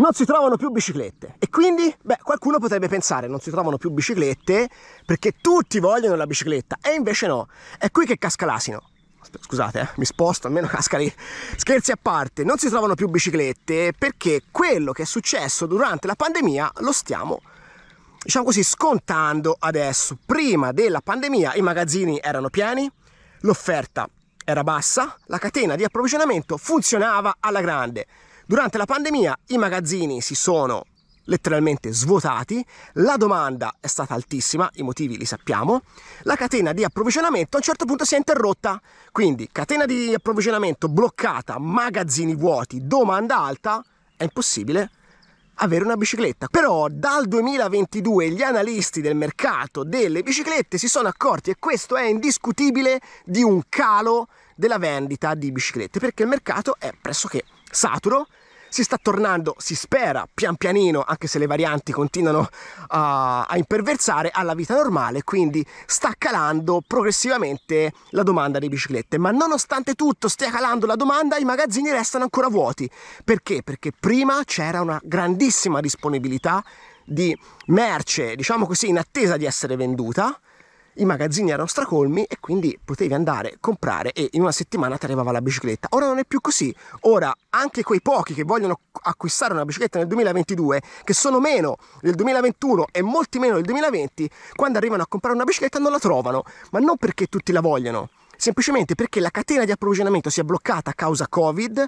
non si trovano più biciclette. E quindi, beh, qualcuno potrebbe pensare non si trovano più biciclette perché tutti vogliono la bicicletta. E invece no. È qui che casca l'asino. Scusate, eh, mi sposto, almeno casca lì. Scherzi a parte, non si trovano più biciclette perché quello che è successo durante la pandemia lo stiamo diciamo così, scontando adesso. Prima della pandemia i magazzini erano pieni, l'offerta era bassa, la catena di approvvigionamento funzionava alla grande. Durante la pandemia i magazzini si sono letteralmente svuotati, la domanda è stata altissima, i motivi li sappiamo, la catena di approvvigionamento a un certo punto si è interrotta, quindi catena di approvvigionamento bloccata, magazzini vuoti, domanda alta, è impossibile avere una bicicletta. Però dal 2022 gli analisti del mercato delle biciclette si sono accorti, e questo è indiscutibile, di un calo della vendita di biciclette, perché il mercato è pressoché saturo, si sta tornando, si spera, pian pianino, anche se le varianti continuano a, a, imperversare, alla vita normale, quindi sta calando progressivamente la domanda di biciclette. Ma nonostante tutto stia calando la domanda, i magazzini restano ancora vuoti. Perché? Perché prima c'era una grandissima disponibilità di merce, diciamo così, in attesa di essere venduta, i magazzini erano stracolmi e quindi potevi andare, comprare e in una settimana ti arrivava la bicicletta. Ora non è più così, ora anche quei pochi che vogliono acquistare una bicicletta nel 2022, che sono meno del 2021 e molti meno del 2020, quando arrivano a comprare una bicicletta non la trovano, ma non perché tutti la vogliono, semplicemente perché la catena di approvvigionamento si è bloccata a causa Covid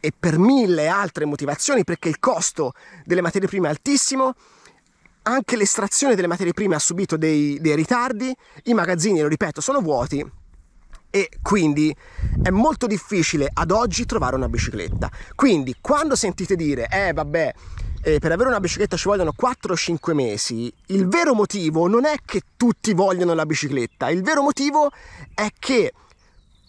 e per mille altre motivazioni, perché il costo delle materie prime è altissimo, anche l'estrazione delle materie prime ha subito dei, dei ritardi, i magazzini, lo ripeto, sono vuoti, e quindi è molto difficile ad oggi trovare una bicicletta. Quindi quando sentite dire, eh vabbè, eh, per avere una bicicletta ci vogliono 4-5 mesi, il vero motivo non è che tutti vogliono la bicicletta, il vero motivo è che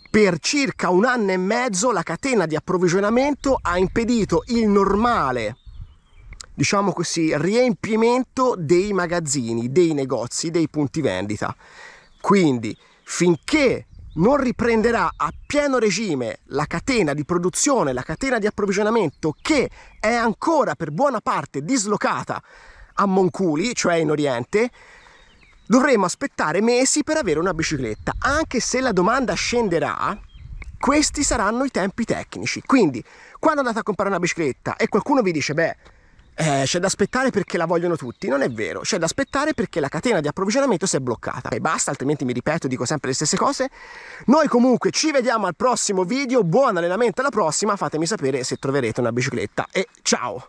per circa un anno e mezzo la catena di approvvigionamento ha impedito il normale diciamo così, riempimento dei magazzini, dei negozi, dei punti vendita. Quindi finché non riprenderà a pieno regime la catena di produzione, la catena di approvvigionamento che è ancora per buona parte dislocata a Monculi, cioè in Oriente, dovremo aspettare mesi per avere una bicicletta. Anche se la domanda scenderà, questi saranno i tempi tecnici. Quindi, quando andate a comprare una bicicletta e qualcuno vi dice, beh, eh, c'è da aspettare perché la vogliono tutti. Non è vero, c'è da aspettare perché la catena di approvvigionamento si è bloccata. E basta, altrimenti mi ripeto, dico sempre le stesse cose. Noi comunque ci vediamo al prossimo video, buon allenamento alla prossima, fatemi sapere se troverete una bicicletta e ciao!